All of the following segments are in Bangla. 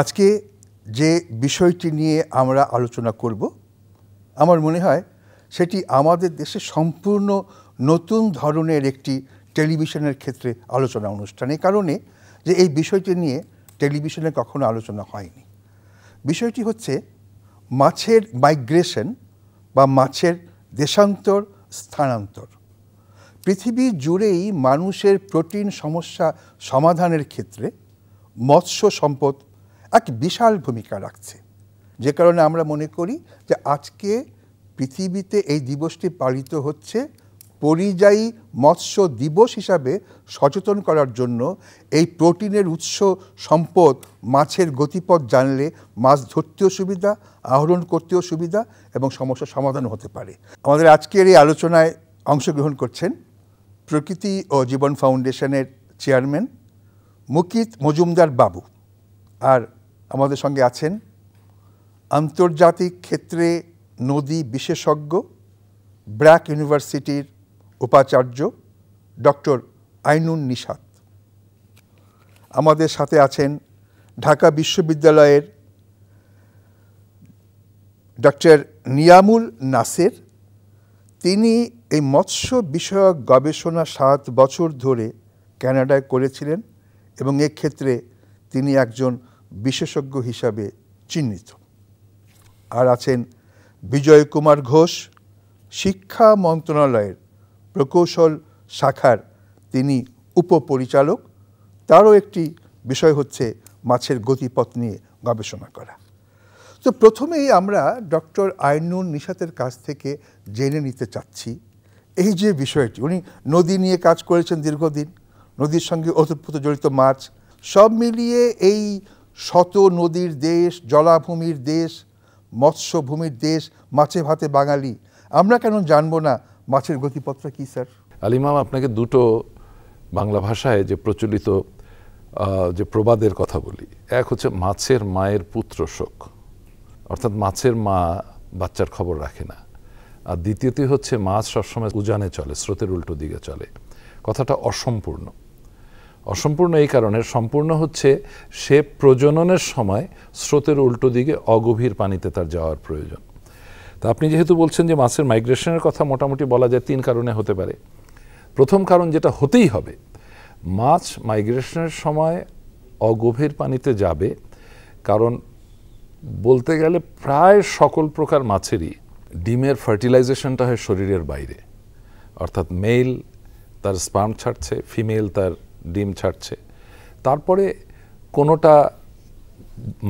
আজকে যে বিষয়টি নিয়ে আমরা আলোচনা করব আমার মনে হয় সেটি আমাদের দেশে সম্পূর্ণ নতুন ধরনের একটি টেলিভিশনের ক্ষেত্রে আলোচনা অনুষ্ঠান এই কারণে যে এই বিষয়টি নিয়ে টেলিভিশনে কখনো আলোচনা হয়নি বিষয়টি হচ্ছে মাছের মাইগ্রেশন বা মাছের দেশান্তর স্থানান্তর পৃথিবী জুড়েই মানুষের প্রোটিন সমস্যা সমাধানের ক্ষেত্রে মৎস্য সম্পদ এক বিশাল ভূমিকা রাখছে যে কারণে আমরা মনে করি যে আজকে পৃথিবীতে এই দিবসটি পালিত হচ্ছে পরিযায়ী মৎস্য দিবস হিসাবে সচেতন করার জন্য এই প্রোটিনের উৎস সম্পদ মাছের গতিপথ জানলে মাছ ধরতেও সুবিধা আহরণ করতেও সুবিধা এবং সমস্যার সমাধান হতে পারে আমাদের আজকের এই আলোচনায় অংশগ্রহণ করছেন প্রকৃতি ও জীবন ফাউন্ডেশনের চেয়ারম্যান মুকিত মজুমদার বাবু আর আমাদের সঙ্গে আছেন আন্তর্জাতিক ক্ষেত্রে নদী বিশেষজ্ঞ ব্র্যাক ইউনিভার্সিটির উপাচার্য ডক্টর আইনুন নিষাদ আমাদের সাথে আছেন ঢাকা বিশ্ববিদ্যালয়ের ডক্টর নিয়ামুল নাসের তিনি এই মৎস্য বিষয়ক গবেষণা সাত বছর ধরে ক্যানাডায় করেছিলেন এবং ক্ষেত্রে তিনি একজন বিশেষজ্ঞ হিসাবে চিহ্নিত আর আছেন বিজয় কুমার ঘোষ শিক্ষা মন্ত্রণালয়ের প্রকৌশল শাখার তিনি উপপরিচালক তারও একটি বিষয় হচ্ছে মাছের গতিপথ নিয়ে গবেষণা করা তো প্রথমেই আমরা ডক্টর আইনুর নিশাতের কাছ থেকে জেনে নিতে চাচ্ছি এই যে বিষয়টি উনি নদী নিয়ে কাজ করেছেন দীর্ঘদিন নদীর সঙ্গে অতপ্রত জড়িত মাছ সব মিলিয়ে এই শত নদীর দেশ জলাভূমির দেশ মৎস্যভূমির দেশ মাছে ভাতে বাঙালি আমরা কেন জানবো না মাছের গতিপত্র কী স্যার আলিমাম আপনাকে দুটো বাংলা ভাষায় যে প্রচলিত যে প্রবাদের কথা বলি এক হচ্ছে মাছের মায়ের পুত্র শোক অর্থাৎ মাছের মা বাচ্চার খবর রাখে না আর দ্বিতীয়টি হচ্ছে মাছ সবসময় উজানে চলে স্রোতের উল্টো দিকে চলে কথাটা অসম্পূর্ণ অসম্পূর্ণ এই কারণে সম্পূর্ণ হচ্ছে সে প্রজননের সময় স্রোতের উল্টো দিকে অগভীর পানিতে তার যাওয়ার প্রয়োজন তা আপনি যেহেতু বলছেন যে মাছের মাইগ্রেশনের কথা মোটামুটি বলা যায় তিন কারণে হতে পারে প্রথম কারণ যেটা হতেই হবে মাছ মাইগ্রেশনের সময় অগভীর পানিতে যাবে কারণ বলতে গেলে প্রায় সকল প্রকার মাছেরই ডিমের ফার্টিলাইজেশনটা হয় শরীরের বাইরে অর্থাৎ মেল তার স্পাম ছাড়ছে ফিমেল তার ডিম ছাড়ছে তারপরে কোনোটা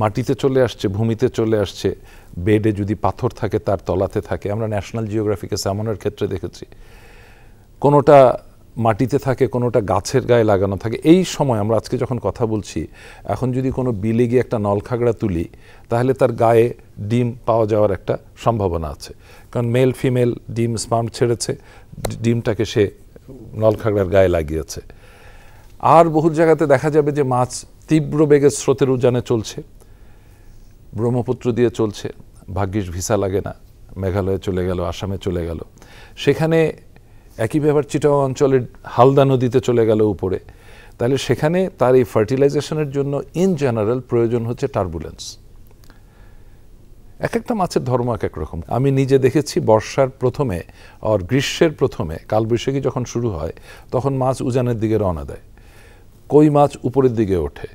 মাটিতে চলে আসছে ভূমিতে চলে আসছে বেডে যদি পাথর থাকে তার তলাতে থাকে আমরা ন্যাশনাল জিওগ্রাফিকে স্যামনের ক্ষেত্রে দেখেছি কোনোটা মাটিতে থাকে কোনোটা গাছের গায়ে লাগানো থাকে এই সময় আমরা আজকে যখন কথা বলছি এখন যদি কোনো বিলে গিয়ে একটা নলখাগড়া তুলি তাহলে তার গায়ে ডিম পাওয়া যাওয়ার একটা সম্ভাবনা আছে কারণ মেল ফিমেল ডিম স্পাম্প ছেড়েছে ডিমটাকে সে নলখাগড়ার গায়ে লাগিয়েছে আর বহু জায়গাতে দেখা যাবে যে মাছ তীব্র বেগে স্রোতের উজানে চলছে ব্রহ্মপুত্র দিয়ে চলছে ভাগ্যিস ভিসা লাগে না মেঘালয়ে চলে গেল আসামে চলে গেল সেখানে একই ব্যাপার চিটাও অঞ্চলের হালদা নদীতে চলে গেল উপরে তাহলে সেখানে তার এই ফার্টিলাইজেশনের জন্য ইন জেনারেল প্রয়োজন হচ্ছে টার্বুলেন্স এক একটা মাছের ধর্ম এক এক রকম আমি নিজে দেখেছি বর্ষার প্রথমে আর গ্রীষ্মের প্রথমে কালবৈশাখী যখন শুরু হয় তখন মাছ উজানের দিকে রওনা দেয় কই মাছ উপরের দিকে ওঠে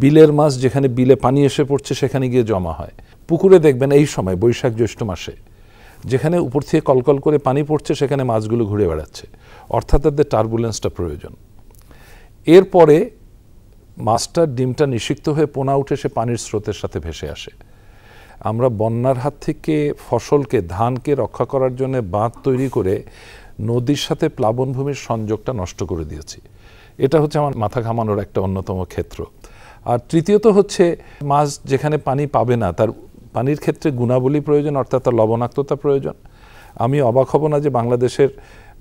বিলের মাছ যেখানে বিলে পানি এসে পড়ছে সেখানে গিয়ে জমা হয় পুকুরে দেখবেন এই সময় বৈশাখ জ্যৈষ্ঠ মাসে যেখানে উপর থেকে কলকল করে পানি পড়ছে সেখানে মাছগুলো ঘুরে বেড়াচ্ছে অর্থাৎ তাদের টার্বুলেন্সটা প্রয়োজন এরপরে মাছটা ডিমটা নিষিক্ত হয়ে পোনা উঠে সে পানির স্রোতের সাথে ভেসে আসে আমরা বন্যার হাত থেকে ফসলকে ধানকে রক্ষা করার জন্য বাঁধ তৈরি করে নদীর সাথে প্লাবনভূমির সংযোগটা নষ্ট করে দিয়েছি এটা হচ্ছে আমার মাথা ঘামানোর একটা অন্যতম ক্ষেত্র আর তৃতীয়ত হচ্ছে মাছ যেখানে পানি পাবে না তার পানির ক্ষেত্রে গুণাবলী প্রয়োজন অর্থাৎ তার লবণাক্ততা প্রয়োজন আমি অবাক হব না যে বাংলাদেশের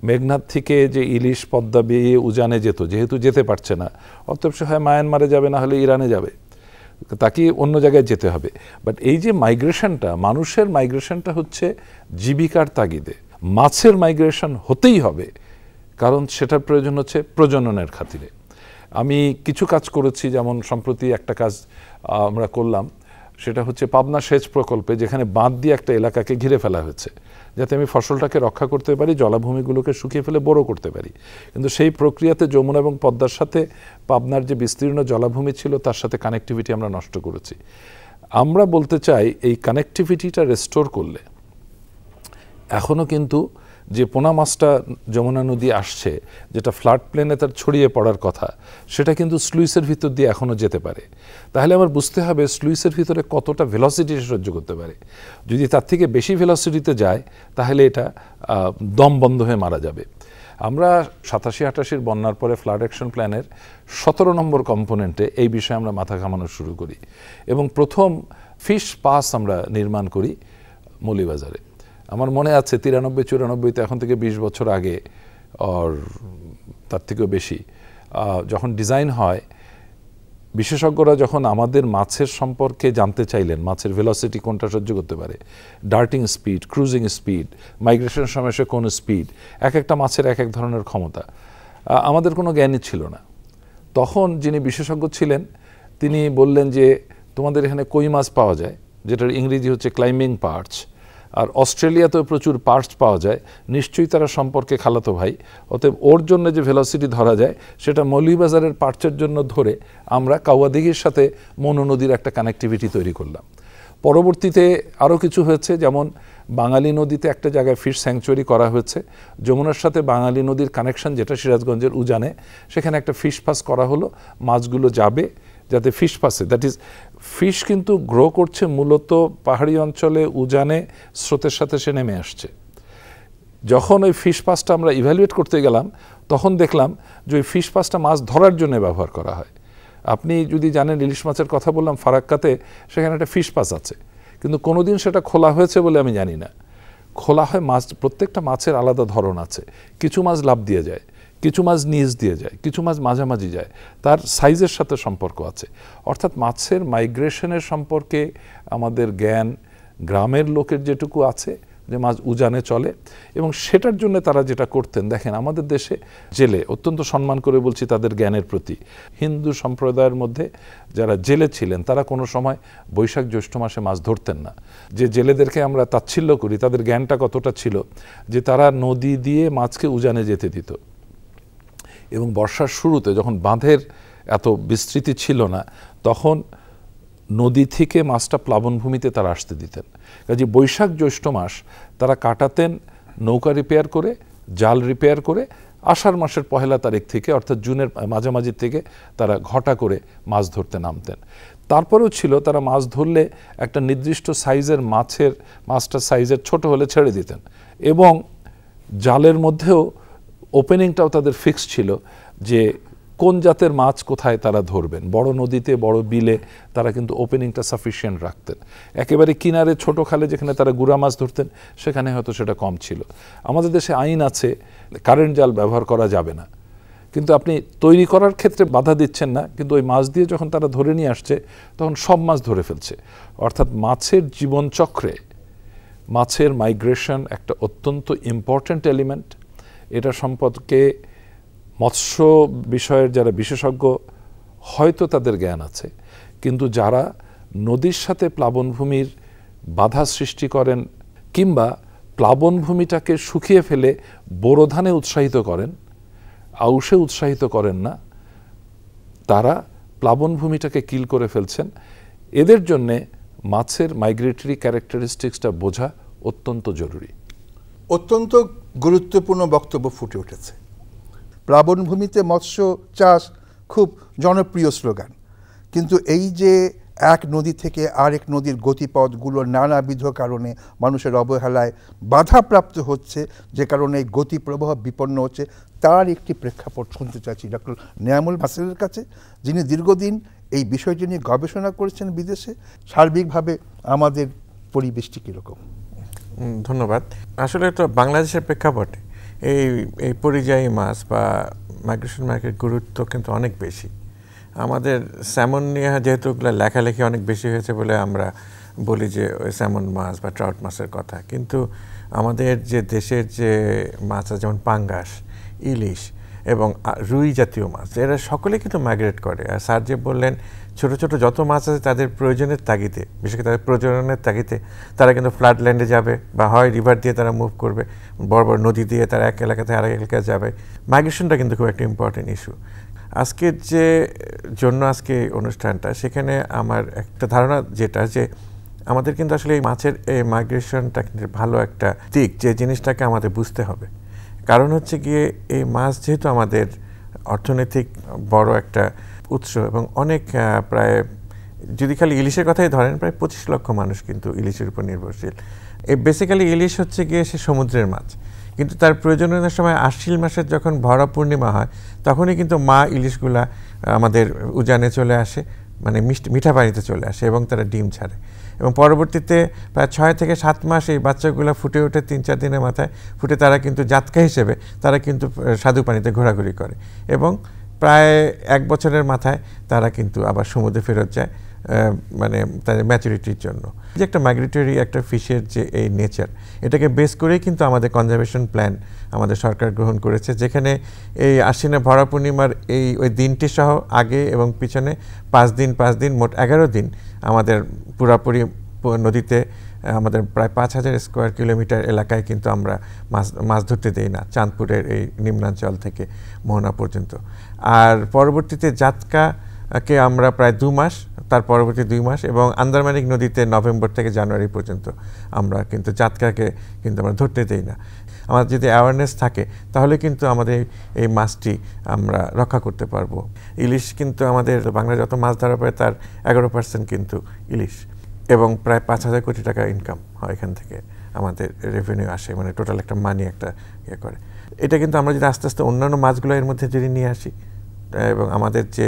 মেঘনাথ থেকে যে ইলিশ পদ্মা বেয়ে উজানে যেত যেহেতু যেতে পারছে না অতএব সে হয় মায়ানমারে যাবে না হলে ইরানে যাবে তাকে অন্য জায়গায় যেতে হবে বাট এই যে মাইগ্রেশনটা মানুষের মাইগ্রেশনটা হচ্ছে জীবিকার তাগিদে মাছের মাইগ্রেশন হতেই হবে কারণ সেটার প্রয়োজন হচ্ছে প্রজননের খাতিরে আমি কিছু কাজ করেছি যেমন সম্প্রতি একটা কাজ আমরা করলাম সেটা হচ্ছে পাবনা সেচ প্রকল্পে যেখানে বাঁধ দিয়ে একটা এলাকাকে ঘিরে ফেলা হয়েছে যাতে আমি ফসলটাকে রক্ষা করতে পারি জলাভূমিগুলোকে শুকিয়ে ফেলে বড় করতে পারি কিন্তু সেই প্রক্রিয়াতে যমুনা এবং পদ্মার সাথে পাবনার যে বিস্তীর্ণ জলাভূমি ছিল তার সাথে কানেকটিভিটি আমরা নষ্ট করেছি আমরা বলতে চাই এই কানেকটিভিটিটা রেস্টোর করলে এখনও কিন্তু যে পোনা মাছটা যমুনা নদী আসছে যেটা ফ্লাড প্লেনে তার ছড়িয়ে পড়ার কথা সেটা কিন্তু স্লুইসের ভিতর দিয়ে এখনও যেতে পারে তাহলে আমার বুঝতে হবে স্লুইসের ভিতরে কতটা ভেলসিটি সহ্য করতে পারে যদি তার থেকে বেশি ভেলসিটিতে যায় তাহলে এটা দম বন্ধ হয়ে মারা যাবে আমরা সাতাশি আটাশির বন্যার পরে ফ্লাড অ্যাকশন প্ল্যানের সতেরো নম্বর কম্পোনেন্টে এই বিষয়ে আমরা মাথা ঘামানো শুরু করি এবং প্রথম ফিশ পাস আমরা নির্মাণ করি মৌলিবাজারে আমার মনে আছে তিরানব্বই চুরানব্বইতে এখন থেকে ২০ বছর আগে আর তার থেকেও বেশি যখন ডিজাইন হয় বিশেষজ্ঞরা যখন আমাদের মাছের সম্পর্কে জানতে চাইলেন মাছের ভেলোসিটি কোনটা সহ্য করতে পারে darting speed cruising speed migration সময় সে কোন স্পিড এক একটা মাছের এক এক ধরনের ক্ষমতা আমাদের কোনো জ্ঞানই ছিল না তখন যিনি বিশেষজ্ঞ ছিলেন তিনি বললেন যে তোমাদের এখানে কই মাছ পাওয়া যায় যেটার ইংরেজি হচ্ছে ক্লাইম্বিং পার্টস আর অস্ট্রেলিয়াতেও প্রচুর পার্টস পাওয়া যায় নিশ্চয়ই তারা সম্পর্কে খালাতো ভাই অতএব ওর জন্য যে ভেলোসিটি ধরা যায় সেটা মৌলিবাজারের পার্টসের জন্য ধরে আমরা কাওয়াদিঘির সাথে মনু নদীর একটা কানেক্টিভিটি তৈরি করলাম পরবর্তীতে আরও কিছু হয়েছে যেমন বাঙালি নদীতে একটা জায়গায় ফিশ স্যাংচুয়ারি করা হয়েছে যমুনার সাথে বাঙালি নদীর কানেকশন যেটা সিরাজগঞ্জের উজানে সেখানে একটা ফিশ পাস করা হলো মাছগুলো যাবে যাতে ফিশ পাসে দ্যাট ইজ ফিশ কিন্তু গ্রো করছে মূলত পাহাড়ি অঞ্চলে উজানে স্রোতের সাথে সে নেমে আসছে যখন ওই ফিশ পাসটা আমরা ইভ্যালুয়েট করতে গেলাম তখন দেখলাম যে ওই ফিশ পাসটা মাছ ধরার জন্য ব্যবহার করা হয় আপনি যদি জানেন ইলিশ মাছের কথা বললাম ফারাক্কাতে সেখানে একটা ফিশ পাস আছে কিন্তু কোনোদিন সেটা খোলা হয়েছে বলে আমি জানি না খোলা হয় মাছ প্রত্যেকটা মাছের আলাদা ধরন আছে কিছু মাছ লাভ দিয়ে যায় কিছু মাছ নিজ দিয়ে যায় কিছু মাছ মাঝামাঝি যায় তার সাইজের সাথে সম্পর্ক আছে অর্থাৎ মাছের মাইগ্রেশনের সম্পর্কে আমাদের জ্ঞান গ্রামের লোকের যেটুকু আছে যে মাছ উজানে চলে এবং সেটার জন্য তারা যেটা করতেন দেখেন আমাদের দেশে জেলে অত্যন্ত সম্মান করে বলছি তাদের জ্ঞানের প্রতি হিন্দু সম্প্রদায়ের মধ্যে যারা জেলে ছিলেন তারা কোনো সময় বৈশাখ জ্যৈষ্ঠ মাসে মাছ ধরতেন না যে জেলেদেরকে আমরা তাচ্ছিল্য করি তাদের জ্ঞানটা কতটা ছিল যে তারা নদী দিয়ে মাছকে উজানে যেতে দিত এবং বর্ষার শুরুতে যখন বাঁধের এত বিস্তৃতি ছিল না তখন নদী থেকে মাছটা প্লাবনভূমিতে তারা আসতে দিতেন কাজে বৈশাখ জ্যৈষ্ঠ মাস তারা কাটাতেন নৌকা রিপেয়ার করে জাল রিপেয়ার করে আষাঢ় মাসের পহেলা তারিখ থেকে অর্থাৎ জুনের মাঝামাঝি থেকে তারা ঘটা করে মাছ ধরতে নামতেন তারপরেও ছিল তারা মাছ ধরলে একটা নির্দিষ্ট সাইজের মাছের মাছটা সাইজের ছোট হলে ছেড়ে দিতেন এবং জালের মধ্যেও ওপেনিংটাও তাদের ফিক্স ছিল যে কোন জাতের মাছ কোথায় তারা ধরবেন বড় নদীতে বড় বিলে তারা কিন্তু ওপেনিংটা সাফিসিয়েন্ট রাখতেন একেবারে কিনারে ছোট খালে যেখানে তারা গুড়া মাছ ধরতেন সেখানে হয়তো সেটা কম ছিল আমাদের দেশে আইন আছে কারেন্ট জাল ব্যবহার করা যাবে না কিন্তু আপনি তৈরি করার ক্ষেত্রে বাধা দিচ্ছেন না কিন্তু ওই মাছ দিয়ে যখন তারা ধরে নিয়ে আসছে তখন সব মাছ ধরে ফেলছে অর্থাৎ মাছের জীবনচক্রে মাছের মাইগ্রেশন একটা অত্যন্ত ইম্পর্ট্যান্ট এলিমেন্ট এটা সম্পদকে মৎস্য বিষয়ের যারা বিশেষজ্ঞ হয়তো তাদের জ্ঞান আছে কিন্তু যারা নদীর সাথে প্লাবনভূমির বাধা সৃষ্টি করেন কিংবা প্লাবনভূমিটাকে শুকিয়ে ফেলে বোরোধানে উৎসাহিত করেন আউসে উৎসাহিত করেন না তারা প্লাবনভূমিটাকে কিল করে ফেলছেন এদের জন্যে মাছের মাইগ্রেটরি ক্যারেক্টারিস্টিক্সটা বোঝা অত্যন্ত জরুরি অত্যন্ত গুরুত্বপূর্ণ বক্তব্য ফুটে উঠেছে প্লাবনভূমিতে মৎস্য চাষ খুব জনপ্রিয় স্লোগান কিন্তু এই যে এক নদী থেকে আরেক নদীর গতিপথগুলো নানাবিধ কারণে মানুষের অবহেলায় বাধাপ্রাপ্ত হচ্ছে যে কারণে এই গতিপ্রবাহ বিপন্ন হচ্ছে তার একটি প্রেক্ষাপট শুনতে চাইছি ডক্টর নিয়ামুল মাসেলের কাছে যিনি দীর্ঘদিন এই বিষয়টি নিয়ে গবেষণা করেছেন বিদেশে সার্বিকভাবে আমাদের পরিবেশটি কীরকম ধন্যবাদ আসলে তো বাংলাদেশের প্রেক্ষাপটে এই এই পরিযায়ী মাছ বা মাইগ্রেশন মার্কেট গুরুত্ব কিন্তু অনেক বেশি আমাদের স্যামন নিয়ে যেহেতু ওগুলো লেখালেখি অনেক বেশি হয়েছে বলে আমরা বলি যে ওই স্যামন মাছ বা ট্রাউট মাছের কথা কিন্তু আমাদের যে দেশের যে মাছ আছে যেমন পাঙ্গাস ইলিশ এবং রুই জাতীয় মাছ এরা সকলে কিন্তু মাইগ্রেট করে আর স্যার যে বললেন ছোট ছোট যত মাছ আছে তাদের প্রয়োজনের তাগিদে বিশেষ করে তাদের প্রজননের তাগিদে তারা কিন্তু ফ্লাড ল্যান্ডে যাবে বা হয় রিভার দিয়ে তারা মুভ করবে বড় বড় নদী দিয়ে তারা এক এলাকাতে আরেক এলাকায় যাবে মাইগ্রেশনটা কিন্তু খুব একটা ইম্পর্টেন্ট ইস্যু আজকের যে জন্য আজকে অনুষ্ঠানটা সেখানে আমার একটা ধারণা যেটা যে আমাদের কিন্তু আসলে এই মাছের এই মাইগ্রেশনটা কিন্তু ভালো একটা দিক যে জিনিসটাকে আমাদের বুঝতে হবে কারণ হচ্ছে গিয়ে এই মাছ যেহেতু আমাদের অর্থনৈতিক বড় একটা উৎস এবং অনেক প্রায় যদি খালি ইলিশের কথাই ধরেন প্রায় পঁচিশ লক্ষ মানুষ কিন্তু ইলিশের উপর নির্ভরশীল এই বেসিক্যালি ইলিশ হচ্ছে গিয়ে সে সমুদ্রের মাছ কিন্তু তার প্রয়োজনীয়তার সময় আশ্বিল মাসের যখন ভরা পূর্ণিমা হয় তখনই কিন্তু মা ইলিশগুলা আমাদের উজানে চলে আসে মানে মিষ্টি মিঠা পানিতে চলে আসে এবং তারা ডিম ছাড়ে এবং পরবর্তীতে প্রায় ছয় থেকে সাত মাস এই বাচ্চাগুলো ফুটে ওঠে তিন চার দিনের মাথায় ফুটে তারা কিন্তু জাতকা হিসেবে তারা কিন্তু সাধু পানিতে ঘোরাঘুরি করে এবং প্রায় এক বছরের মাথায় তারা কিন্তু আবার সমুদ্রে ফেরত যায় মানে তাদের ম্যাচুরিটির জন্য যে একটা মাইগ্রেটরি একটা ফিশের যে এই নেচার এটাকে বেস করেই কিন্তু আমাদের কনজারভেশন প্ল্যান আমাদের সরকার গ্রহণ করেছে যেখানে এই আশ্বিনে ভরা পূর্ণিমার এই ওই দিনটি সহ আগে এবং পিছনে পাঁচ দিন পাঁচ দিন মোট এগারো দিন আমাদের পুরাপুরি নদীতে আমাদের প্রায় পাঁচ হাজার স্কোয়ার কিলোমিটার এলাকায় কিন্তু আমরা মাছ মাছ ধরতে দেই না চাঁদপুরের এই নিম্নাঞ্চল থেকে মোহনা পর্যন্ত আর পরবর্তীতে জাতকাকে আমরা প্রায় দু মাস তার পরবর্তী দুই মাস এবং আন্দারমানিক নদীতে নভেম্বর থেকে জানুয়ারি পর্যন্ত আমরা কিন্তু চাঁদকাকে কিন্তু আমরা ধরতে দিই না আমাদের যদি অ্যাওয়ারনেস থাকে তাহলে কিন্তু আমাদের এই মাছটি আমরা রক্ষা করতে পারবো ইলিশ কিন্তু আমাদের বাংলা যত মাছ ধরা পায় তার এগারো পার্সেন্ট কিন্তু ইলিশ এবং প্রায় পাঁচ হাজার কোটি টাকা ইনকাম হয় এখান থেকে আমাদের রেভিনিউ আসে মানে টোটাল একটা মানি একটা ইয়ে করে এটা কিন্তু আমরা যদি আস্তে আস্তে অন্যান্য মাছগুলো এর মধ্যে যদি নিয়ে আসি এবং আমাদের যে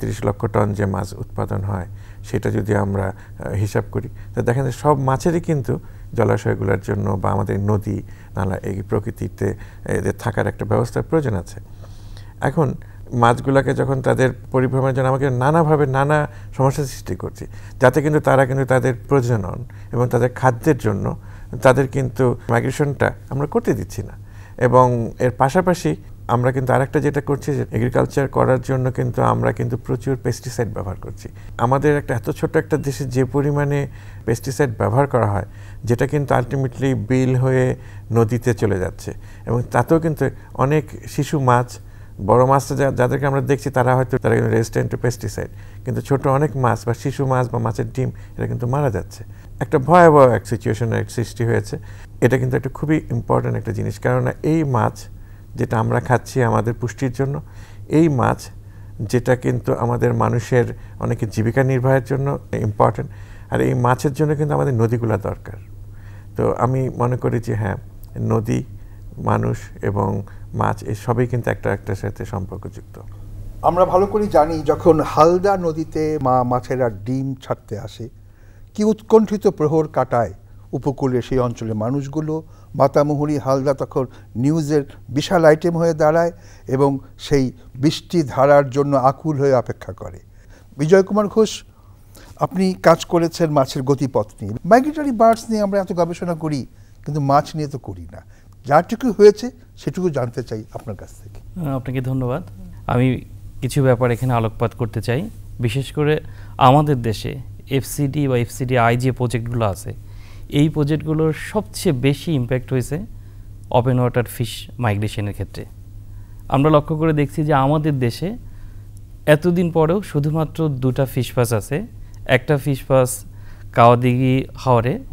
তিরিশ লক্ষ টন যে মাছ উৎপাদন হয় সেটা যদি আমরা হিসাব করি তা দেখেন সব মাছেরই কিন্তু জলাশয়গুলোর জন্য বা আমাদের নদী নালা এই প্রকৃতিতে এদের থাকার একটা ব্যবস্থার প্রয়োজন আছে এখন মাছগুলোকে যখন তাদের পরিভ্রমের জন্য আমাকে নানাভাবে নানা সমস্যা সৃষ্টি করছে যাতে কিন্তু তারা কিন্তু তাদের প্রজনন এবং তাদের খাদ্যের জন্য তাদের কিন্তু মাইগ্রেশনটা আমরা করতে দিচ্ছি না এবং এর পাশাপাশি আমরা কিন্তু আরেকটা যেটা করছি যে এগ্রিকালচার করার জন্য কিন্তু আমরা কিন্তু প্রচুর পেস্টিসাইড ব্যবহার করছি আমাদের একটা এত ছোট একটা দেশে যে পরিমাণে পেস্টিসাইড ব্যবহার করা হয় যেটা কিন্তু আলটিমেটলি বিল হয়ে নদীতে চলে যাচ্ছে এবং তাতেও কিন্তু অনেক শিশু মাছ বড় মাছটা যাদেরকে আমরা দেখছি তারা হয়তো তারা কিন্তু রেজিস্ট্যান্ট টু পেস্টিসাইড কিন্তু ছোট অনেক মাছ বা শিশু মাছ বা মাছের ডিম এটা কিন্তু মারা যাচ্ছে একটা ভয়াবহ এক সিচুয়েশনের সৃষ্টি হয়েছে এটা কিন্তু একটা খুবই ইম্পর্ট্যান্ট একটা জিনিস কেননা এই মাছ যেটা আমরা খাচ্ছি আমাদের পুষ্টির জন্য এই মাছ যেটা কিন্তু আমাদের মানুষের অনেকে জীবিকা নির্বাহের জন্য ইম্পর্ট্যান্ট আর এই মাছের জন্য কিন্তু আমাদের নদীগুলা দরকার তো আমি মনে করি যে হ্যাঁ নদী মানুষ এবং মাছ এই সবই কিন্তু একটা একটার সাথে সম্পর্কযুক্ত আমরা ভালো করে জানি যখন হালদা নদীতে মা মাছেরা ডিম ছাড়তে আসে কি উৎকণ্ঠিত প্রহর কাটায় উপকূলে সেই অঞ্চলের মানুষগুলো মাতামুহুরি হালদা তখন নিউজের বিশাল আইটেম হয়ে দাঁড়ায় এবং সেই বৃষ্টি ধারার জন্য আকুল হয়ে অপেক্ষা করে বিজয় কুমার ঘোষ আপনি কাজ করেছেন মাছের গতিপথ নিয়ে মাইগ্রেটারি বার্ডস নিয়ে আমরা এত গবেষণা করি কিন্তু মাছ নিয়ে তো করি না যাটুকু হয়েছে সেটুকু জানতে চাই আপনার কাছ থেকে আপনাকে ধন্যবাদ আমি কিছু ব্যাপার এখানে আলোকপাত করতে চাই বিশেষ করে আমাদের দেশে এফসিডি বা এফসিডি আই যে প্রজেক্টগুলো আছে এই প্রজেক্টগুলোর সবচেয়ে বেশি ইম্প্যাক্ট হয়েছে ওপেন ওয়াটার ফিশ মাইগ্রেশনের ক্ষেত্রে আমরা লক্ষ্য করে দেখছি যে আমাদের দেশে এতদিন পরেও শুধুমাত্র দুটা ফিশ পাস আছে একটা ফিশ পাস কাওয়াদিঘি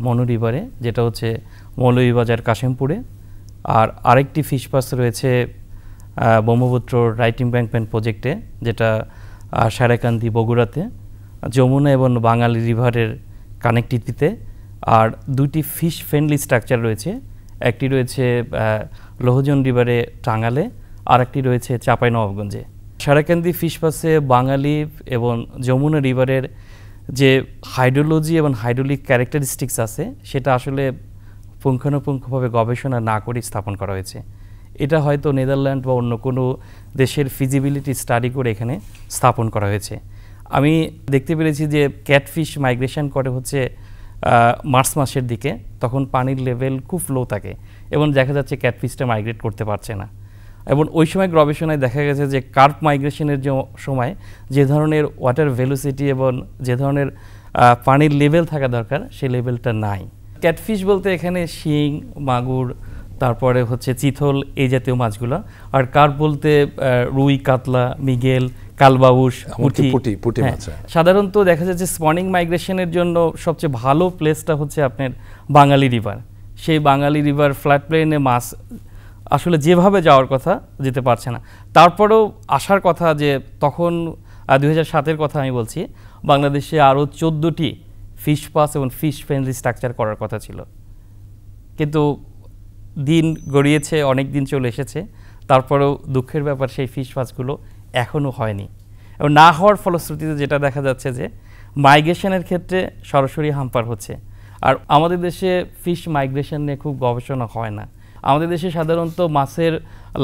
মনু রিভারে যেটা হচ্ছে মৌলভীবাজার কাশিমপুরে আর আরেকটি ফিশ পাস রয়েছে ব্রহ্মপুত্র রাইট ইম্প্যাঙ্কমেন্ট প্রজেক্টে যেটা সারাকান্দি বগুড়াতে যমুনা এবং বাঙালি রিভারের কানেকটিভিতে আর দুটি ফিশ ফ্রেন্ডলি স্ট্রাকচার রয়েছে একটি রয়েছে লোহজন রিভারে টাঙ্গালে আর একটি রয়েছে চাপাই নবাবগঞ্জে সারাকান্দি ফিশ পাসে বাঙালি এবং যমুনা রিভারের যে হাইড্রোলজি এবং হাইড্রোলিক ক্যারেক্টারিস্টিক্স আছে সেটা আসলে পুঙ্খানুপুঙ্খভাবে গবেষণা না করে স্থাপন করা হয়েছে এটা হয়তো নেদারল্যান্ড বা অন্য কোনো দেশের ফিজিবিলিটি স্টাডি করে এখানে স্থাপন করা হয়েছে আমি দেখতে পেরেছি যে ক্যাটফিশ মাইগ্রেশন করে হচ্ছে মার্চ মাসের দিকে তখন পানির লেভেল খুব লো থাকে এবং দেখা যাচ্ছে ক্যাটফিশটা মাইগ্রেট করতে পারছে না এবং ওই সময় গবেষণায় দেখা গেছে যে কার্প মাইগ্রেশনের যে সময় যে ধরনের ওয়াটার ভেলোসিটি এবং যে ধরনের পানির লেভেল থাকা দরকার সেই লেভেলটা নাই ক্যাটফিশ বলতে এখানে শিং মাগুর তারপরে হচ্ছে চিথল এই জাতীয় মাছগুলো আর কার্প বলতে রুই কাতলা মিগেল কালবাবুস পুঁটি পুঁটি হ্যাঁ, সাধারণত দেখা যাচ্ছে স্পনিং মাইগ্রেশনের জন্য সবচেয়ে ভালো প্লেসটা হচ্ছে আপনার বাঙালি রিভার সেই বাঙালি রিভার ফ্ল্যাট প্লেনে মাছ আসলে যেভাবে যাওয়ার কথা যেতে পারছে না তারপরেও আসার কথা যে তখন দুই হাজার সাতের কথা আমি বলছি বাংলাদেশে আরও চোদ্দোটি ফিশ পাস এবং ফিশ ফ্রেন্ডলি স্ট্রাকচার করার কথা ছিল কিন্তু দিন গড়িয়েছে অনেক দিন চলে এসেছে তারপরেও দুঃখের ব্যাপার সেই ফিশ পাসগুলো এখনও হয়নি এবং না হওয়ার ফলশ্রুতিতে যেটা দেখা যাচ্ছে যে মাইগ্রেশনের ক্ষেত্রে সরাসরি হাম্পার হচ্ছে আর আমাদের দেশে ফিশ মাইগ্রেশন নিয়ে খুব গবেষণা হয় না আমাদের দেশে সাধারণত মাছের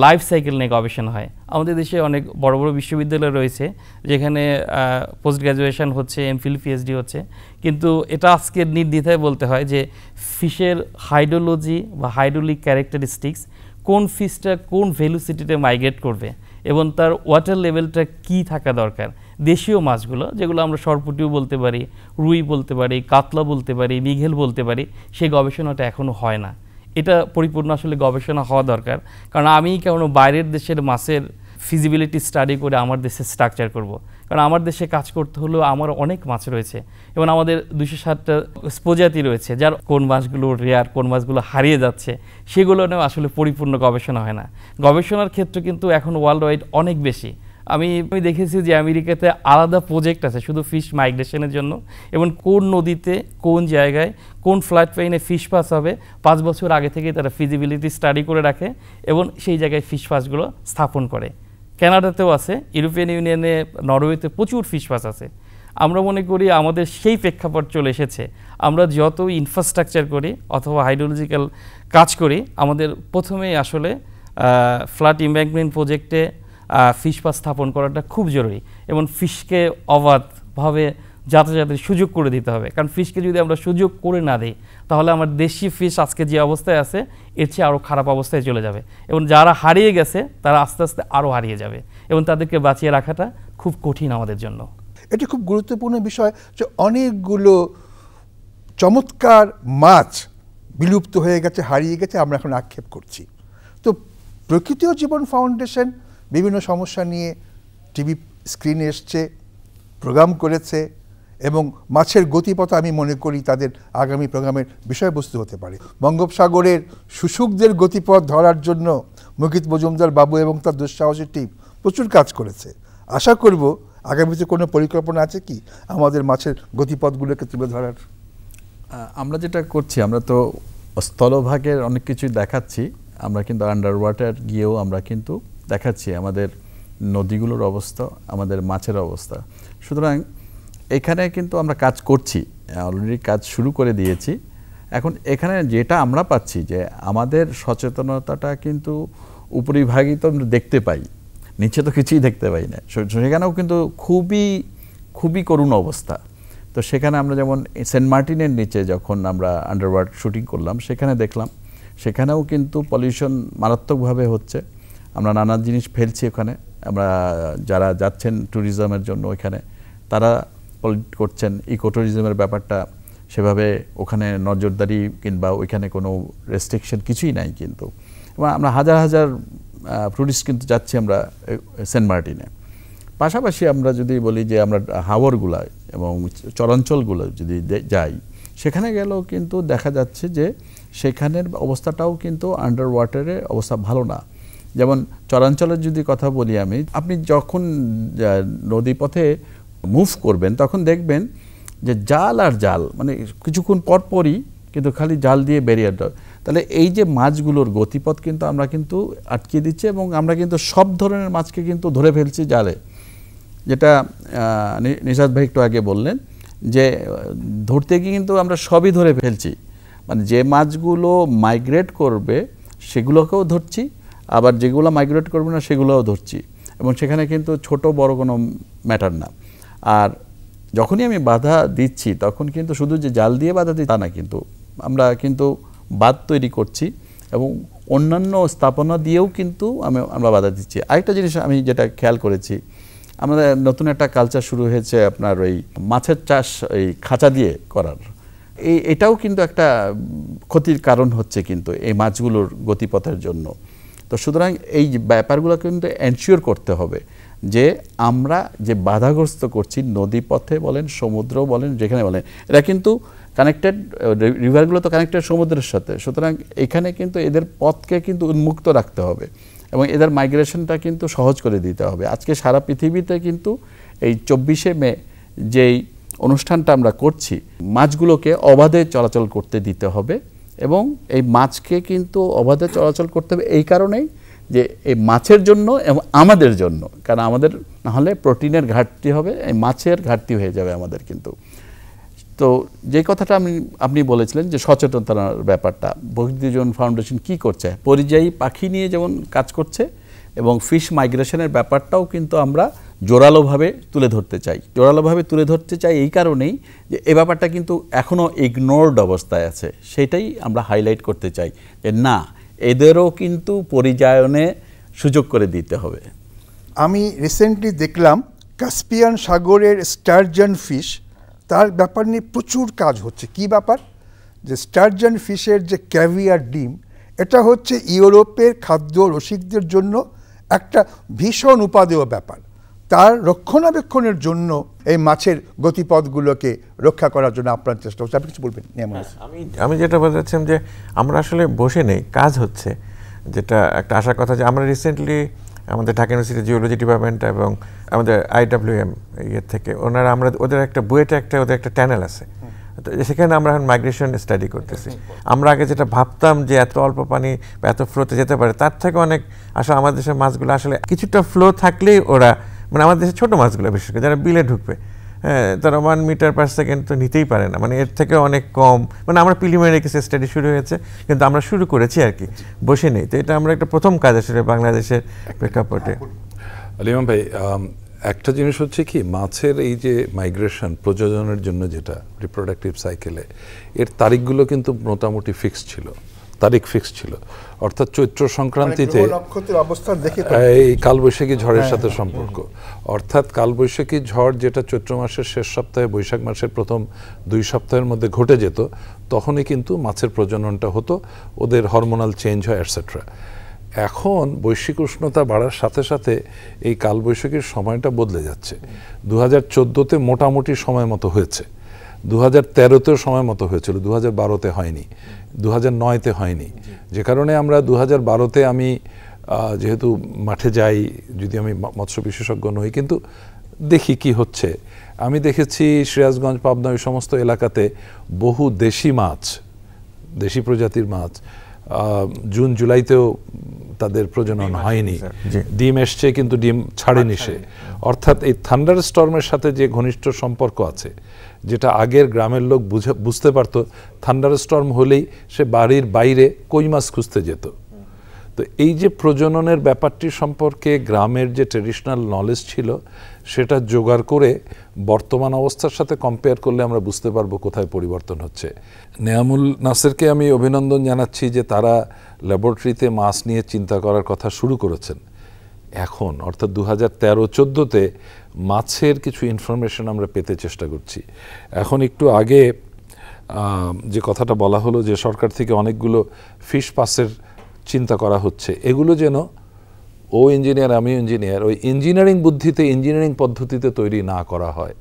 লাইফ সাইকেল নিয়ে গবেষণা হয় আমাদের দেশে অনেক বড় বড় বিশ্ববিদ্যালয় রয়েছে যেখানে পোস্ট গ্র্যাজুয়েশন হচ্ছে এমফিল পিএইচডি হচ্ছে কিন্তু এটা আজকের নির্দ্বিধায় বলতে হয় যে ফিশের হাইড্রোলজি বা হাইড্রোলিক ক্যারেক্টারিস্টিক্স কোন ফিশটা কোন ভ্যালুসিটিতে মাইগ্রেট করবে এবং তার ওয়াটার লেভেলটা কি থাকা দরকার দেশীয় মাছগুলো যেগুলো আমরা সরপুটিও বলতে পারি রুই বলতে পারি কাতলা বলতে পারি মিঘেল বলতে পারি সেই গবেষণাটা এখনও হয় না এটা পরিপূর্ণ আসলে গবেষণা হওয়া দরকার কারণ আমি কেন বাইরের দেশের মাছের ফিজিবিলিটি স্টাডি করে আমার দেশে স্ট্রাকচার করব। কারণ আমার দেশে কাজ করতে হলেও আমার অনেক মাছ রয়েছে এবং আমাদের দুশো ষাটটা প্রজাতি রয়েছে যার কোন মাছগুলো রেয়ার কোন মাছগুলো হারিয়ে যাচ্ছে সেগুলো নিয়েও আসলে পরিপূর্ণ গবেষণা হয় না গবেষণার ক্ষেত্রে কিন্তু এখন ওয়ার্ল্ড ওয়াইড অনেক বেশি আমি আমি দেখেছি যে আমেরিকাতে আলাদা প্রজেক্ট আছে শুধু ফিশ মাইগ্রেশনের জন্য এবং কোন নদীতে কোন জায়গায় কোন ফ্লাইট প্লেনে ফিশ পাস হবে পাঁচ বছর আগে থেকে তারা ফিজিবিলিটি স্টাডি করে রাখে এবং সেই জায়গায় ফিশ পাসগুলো স্থাপন করে ক্যানাডাতেও আছে ইউরোপিয়ান ইউনিয়নে নরওয়েতে প্রচুর ফিশ আছে আমরা মনে করি আমাদের সেই প্রেক্ষাপট চলে এসেছে আমরা যত ইনফ্রাস্ট্রাকচার করি অথবা হাইড্রোলজিক্যাল কাজ করি আমাদের প্রথমেই আসলে ফ্ল্যাট ইম্ব্যাঙ্কমেন্ট প্রজেক্টে ফিশপাস স্থাপন করাটা খুব জরুরি এবং ফিশকে অবাধভাবে যাতায়াতের সুযোগ করে দিতে হবে কারণ ফিশকে যদি আমরা সুযোগ করে না দিই তাহলে আমার দেশি ফিশ আজকে যে অবস্থায় আছে এর চেয়ে আরও খারাপ অবস্থায় চলে যাবে এবং যারা হারিয়ে গেছে তারা আস্তে আস্তে আরও হারিয়ে যাবে এবং তাদেরকে বাঁচিয়ে রাখাটা খুব কঠিন আমাদের জন্য এটি খুব গুরুত্বপূর্ণ বিষয় যে অনেকগুলো চমৎকার মাছ বিলুপ্ত হয়ে গেছে হারিয়ে গেছে আমরা এখন আক্ষেপ করছি তো প্রকৃতি ও জীবন ফাউন্ডেশন বিভিন্ন সমস্যা নিয়ে টিভি স্ক্রিনে এসছে প্রোগ্রাম করেছে এবং মাছের গতিপথ আমি মনে করি তাদের আগামী প্রোগ্রামের বিষয়বস্তু হতে পারে বঙ্গোপসাগরের শুশুকদের গতিপথ ধরার জন্য মুকিত মজুমদার বাবু এবং তার দুঃসাহসের টিম প্রচুর কাজ করেছে আশা করব আগামীতে কোনো পরিকল্পনা আছে কি আমাদের মাছের গতিপথগুলোকে তুলে ধরার আমরা যেটা করছি আমরা তো স্থলভাগের অনেক কিছুই দেখাচ্ছি আমরা কিন্তু আন্ডার ওয়াটার গিয়েও আমরা কিন্তু দেখাচ্ছি আমাদের নদীগুলোর অবস্থা আমাদের মাছের অবস্থা সুতরাং এখানে কিন্তু আমরা কাজ করছি অলরেডি কাজ শুরু করে দিয়েছি এখন এখানে যেটা আমরা পাচ্ছি যে আমাদের সচেতনতাটা কিন্তু উপরিভাগই তো আমরা দেখতে পাই নিচে তো কিছুই দেখতে পাই না সেখানেও কিন্তু খুবই খুবই করুণ অবস্থা তো সেখানে আমরা যেমন সেন্ট মার্টিনের নিচে যখন আমরা আন্ডারওয়ার্ড শুটিং করলাম সেখানে দেখলাম সেখানেও কিন্তু পলিউশন মারাত্মকভাবে হচ্ছে আমরা নানা জিনিস ফেলছি ওখানে আমরা যারা যাচ্ছেন ট্যুরিজমের জন্য ওইখানে তারা করছেন ইকোটুরিজমের ব্যাপারটা সেভাবে ওখানে নজরদারি কিংবা ওইখানে কোনো রেস্ট্রিকশন কিছুই নাই কিন্তু আমরা হাজার হাজার টুরিস্ট কিন্তু যাচ্ছি আমরা সেন্ট মার্টিনে পাশাপাশি আমরা যদি বলি যে আমরা হাওয়ারগুলা এবং চরাঞ্চলগুলো যদি যাই সেখানে গেলেও কিন্তু দেখা যাচ্ছে যে সেখানের অবস্থাটাও কিন্তু আন্ডার ওয়াটারে অবস্থা ভালো না যেমন চরাঞ্চলের যদি কথা বলি আমি আপনি যখন নদীপথে মুভ করবেন তখন দেখবেন যে জাল আর জাল মানে কিছুক্ষণ পরপরই কিন্তু খালি জাল দিয়ে ব্যারিয়ার দেওয়া তাহলে এই যে মাছগুলোর গতিপথ কিন্তু আমরা কিন্তু আটকিয়ে দিচ্ছি এবং আমরা কিন্তু সব ধরনের মাছকে কিন্তু ধরে ফেলছি জালে যেটা নিশাদ ভাই একটু আগে বললেন যে ধরতে গিয়ে কিন্তু আমরা সবই ধরে ফেলছি মানে যে মাছগুলো মাইগ্রেট করবে সেগুলোকেও ধরছি আবার যেগুলো মাইগ্রেট করবে না সেগুলোও ধরছি এবং সেখানে কিন্তু ছোট বড় কোনো ম্যাটার না আর যখনই আমি বাধা দিচ্ছি তখন কিন্তু শুধু যে জাল দিয়ে বাধা দিই তা না কিন্তু আমরা কিন্তু বাদ তৈরি করছি এবং অন্যান্য স্থাপনা দিয়েও কিন্তু আমি আমরা বাধা দিচ্ছি আরেকটা জিনিস আমি যেটা খেয়াল করেছি আমাদের নতুন একটা কালচার শুরু হয়েছে আপনার ওই মাছের চাষ এই খাঁচা দিয়ে করার এই এটাও কিন্তু একটা ক্ষতির কারণ হচ্ছে কিন্তু এই মাছগুলোর গতিপথের জন্য তো সুতরাং এই ব্যাপারগুলো কিন্তু এনশিওর করতে হবে যে আমরা যে বাধাগ্রস্ত করছি নদীপথে বলেন সমুদ্র বলেন যেখানে বলেন এরা কিন্তু কানেক্টেড রিভারগুলো তো কানেক্টেড সমুদ্রের সাথে সুতরাং এখানে কিন্তু এদের পথকে কিন্তু উন্মুক্ত রাখতে হবে এবং এদের মাইগ্রেশনটা কিন্তু সহজ করে দিতে হবে আজকে সারা পৃথিবীতে কিন্তু এই চব্বিশে মে যেই অনুষ্ঠানটা আমরা করছি মাছগুলোকে অবাধে চলাচল করতে দিতে হবে এবং এই মাছকে কিন্তু অবাধে চলাচল করতে হবে এই কারণেই যে এই মাছের জন্য এবং আমাদের জন্য কারণ আমাদের নাহলে প্রোটিনের ঘাটতি হবে এই মাছের ঘাটতি হয়ে যাবে আমাদের কিন্তু তো যে কথাটা আমি আপনি বলেছিলেন যে সচেতনতার ব্যাপারটা বহির্দিজন ফাউন্ডেশন কি করছে পরিযায়ী পাখি নিয়ে যেমন কাজ করছে এবং ফিশ মাইগ্রেশনের ব্যাপারটাও কিন্তু আমরা জোরালোভাবে তুলে ধরতে চাই জোরালোভাবে তুলে ধরতে চাই এই কারণেই যে এ ব্যাপারটা কিন্তু এখনও ইগনোরড অবস্থায় আছে সেটাই আমরা হাইলাইট করতে চাই যে না এদেরও কিন্তু পরিযায়নে সুযোগ করে দিতে হবে আমি রিসেন্টলি দেখলাম কাস্পিয়ান সাগরের স্টারজন ফিশ তার ব্যাপার নিয়ে প্রচুর কাজ হচ্ছে কি ব্যাপার যে স্টারজন ফিশের যে ক্যাভিয়ার ডিম এটা হচ্ছে ইউরোপের খাদ্য রসিকদের জন্য একটা ভীষণ উপাদেয় ব্যাপার তার রক্ষণাবেক্ষণের জন্য এই মাছের গতিপথগুলোকে রক্ষা করার জন্য আপনার চেষ্টা হচ্ছে আপনি কিছু বলবেন হ্যাঁ, হ্যাঁ, আমি আমি যেটা বলছিলাম যে আমরা আসলে বসে নেই কাজ হচ্ছে যেটা একটা আশার কথা যে আমরা রিসেন্টলি আমাদের ঢাকা ইউনিভার্সিটি জিওলজি ডিপার্টমেন্ট এবং আমাদের আইডাব্লিউএম ইয়ের থেকে ওনারা আমরা ওদের একটা বুয়েটে একটা ওদের একটা চ্যানেল আছে সেখানে আমরা এখন মাইগ্রেশন স্টাডি করতেছি আমরা আগে যেটা ভাবতাম যে এত অল্প পানি বা এত ফ্লোতে যেতে পারে তার থেকে অনেক আসলে আমাদের দেশের মাছগুলো আসলে কিছুটা ফ্লো থাকলেই ওরা মানে আমাদের দেশে ছোটো মাছগুলো বিশেষ করে যারা বিলে ঢুকবে হ্যাঁ তারা ওয়ান মিটার পার সেকেন্ড তো নিতেই পারে না মানে এর থেকে অনেক কম মানে আমরা প্রিলিমিনারি কেসে স্টাডি শুরু হয়েছে কিন্তু আমরা শুরু করেছি আর কি বসে নেই তো এটা আমরা একটা প্রথম কাজ আসলে বাংলাদেশের প্রেক্ষাপটে আলিমাম ভাই একটা জিনিস হচ্ছে কি মাছের এই যে মাইগ্রেশন প্রযোজনের জন্য যেটা রিপ্রোডাক্টিভ সাইকেলে এর তারিখগুলো কিন্তু মোটামুটি ফিক্সড ছিল তারিখ ফিক্স ছিল অর্থাৎ চৈত্র সংক্রান্তিতে মানে এই কালবৈশাখী ঝড়ের হ্যাঁ, সাথে হ্যাঁ। সম্পর্ক অর্থাৎ কালবৈশাখী ঝড় যেটা চৈত্র মাসের শেষ সপ্তাহে বৈশাখ মাসের প্রথম দুই সপ্তাহের মধ্যে ঘটে যেত তখনই কিন্তু মাছের প্রজননটা হতো ওদের হরমোনাল চেঞ্জ হয় অ্যাটসেট্রা এখন বৈশ্বিক উষ্ণতা বাড়ার সাথে সাথে এই কালবৈশাখীর সময়টা বদলে যাচ্ছে দু হাজার চোদ্দোতে মোটামুটি সময় মতো হয়েছে দু হাজার তেরোতেও সময় মতো হয়েছিল দু হাজার বারোতে হয়নি দু হাজার নয়তে হয়নি যে কারণে আমরা দু হাজার বারোতে আমি যেহেতু মাঠে যাই যদি আমি মৎস্য বিশেষজ্ঞ নই কিন্তু দেখি কি হচ্ছে আমি দেখেছি সিরাজগঞ্জ পাবনা ওই সমস্ত এলাকাতে বহু দেশি মাছ দেশি প্রজাতির মাছ জুন জুলাইতেও তাদের প্রজনন হয়নি ডিম এসছে কিন্তু ডিম ছাড়েনি সে অর্থাৎ এই থান্ডার স্টর্মের সাথে যে ঘনিষ্ঠ সম্পর্ক আছে যেটা আগের গ্রামের লোক বুঝে বুঝতে পারত থান্ডার স্টর্ম হলেই সে বাড়ির বাইরে কই মাছ খুঁজতে যেত তো এই যে প্রজননের ব্যাপারটি সম্পর্কে গ্রামের যে ট্রেডিশনাল নলেজ ছিল সেটা জোগাড় করে বর্তমান অবস্থার সাথে কম্পেয়ার করলে আমরা বুঝতে পারবো কোথায় পরিবর্তন হচ্ছে নেয়ামুল নাসেরকে আমি অভিনন্দন জানাচ্ছি যে তারা ল্যাবরেটরিতে মাছ নিয়ে চিন্তা করার কথা শুরু করেছেন এখন অর্থাৎ দু হাজার তেরো চোদ্দোতে মাছের কিছু ইনফরমেশন আমরা পেতে চেষ্টা করছি এখন একটু আগে যে কথাটা বলা হলো যে সরকার থেকে অনেকগুলো ফিশ পাসের চিন্তা করা হচ্ছে এগুলো যেন ও ইঞ্জিনিয়ার আমি ইঞ্জিনিয়ার ওই ইঞ্জিনিয়ারিং বুদ্ধিতে ইঞ্জিনিয়ারিং পদ্ধতিতে তৈরি না করা হয়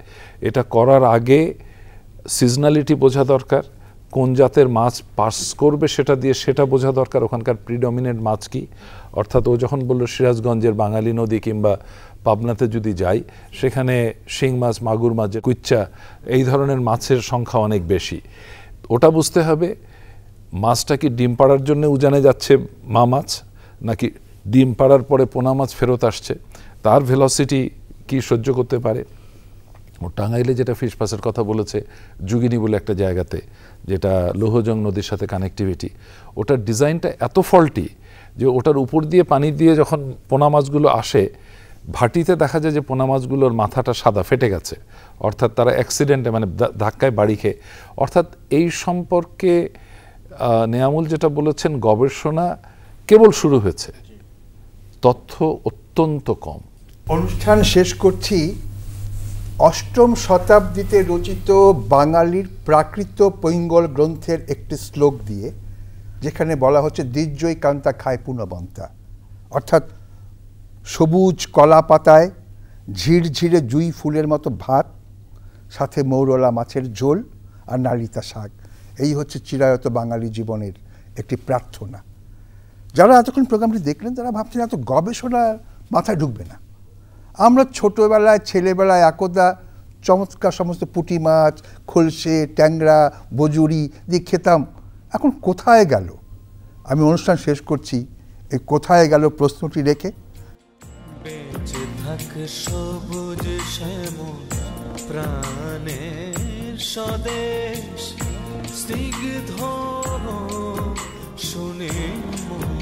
এটা করার আগে সিজনালিটি বোঝা দরকার কোন জাতের মাছ পাস করবে সেটা দিয়ে সেটা বোঝা দরকার ওখানকার প্রিডমিনেন্ট মাছ কি অর্থাৎ ও যখন বলল সিরাজগঞ্জের বাঙালি নদী কিংবা পাবনাতে যদি যাই সেখানে শিং মাছ মাগুর মাছ কুচ্চা এই ধরনের মাছের সংখ্যা অনেক বেশি ওটা বুঝতে হবে মাছটা কি ডিম পাড়ার জন্য উজানে যাচ্ছে মা মাছ নাকি ডিম পাড়ার পরে পোনা মাছ ফেরত আসছে তার ভেলসিটি কি সহ্য করতে পারে ও টাঙ্গাইলে যেটা ফিশ পাসের কথা বলেছে যুগিনী বলে একটা জায়গাতে যেটা লোহজং নদীর সাথে কানেক্টিভিটি ওটার ডিজাইনটা এত ফল্টি যে ওটার উপর দিয়ে পানি দিয়ে যখন পোনা মাছগুলো আসে ভাটিতে দেখা যায় যে পোনা মাছগুলোর মাথাটা সাদা ফেটে গেছে অর্থাৎ তারা অ্যাক্সিডেন্টে মানে ধাক্কায় বাড়ি খেয়ে অর্থাৎ এই সম্পর্কে নেয়ামুল যেটা বলেছেন গবেষণা কেবল শুরু হয়েছে তথ্য অত্যন্ত কম অনুষ্ঠান শেষ করছি অষ্টম শতাব্দীতে রচিত বাঙালির প্রাকৃত পৈঙ্গল গ্রন্থের একটি শ্লোক দিয়ে যেখানে বলা হচ্ছে দীর্যই কান্তা খায় পুনবন্তা অর্থাৎ সবুজ কলা পাতায় ঝিরঝিরে জুই ফুলের মতো ভাত সাথে মৌরলা মাছের ঝোল আর নালিতা শাক এই হচ্ছে চিরায়ত বাঙালি জীবনের একটি প্রার্থনা যারা এতক্ষণ প্রোগ্রামটি দেখলেন তারা ভাবছেন এত গবেষণা মাথায় ঢুকবে না আমরা ছোটোবেলায় ছেলেবেলায় একদা চমৎকার সমস্ত পুঁটি মাছ খলসে ট্যাংরা বজুরি দিয়ে খেতাম এখন কোথায় গেল আমি অনুষ্ঠান শেষ করছি এই কোথায় গেল প্রশ্নটি রেখে স্বদেশ শুনে মন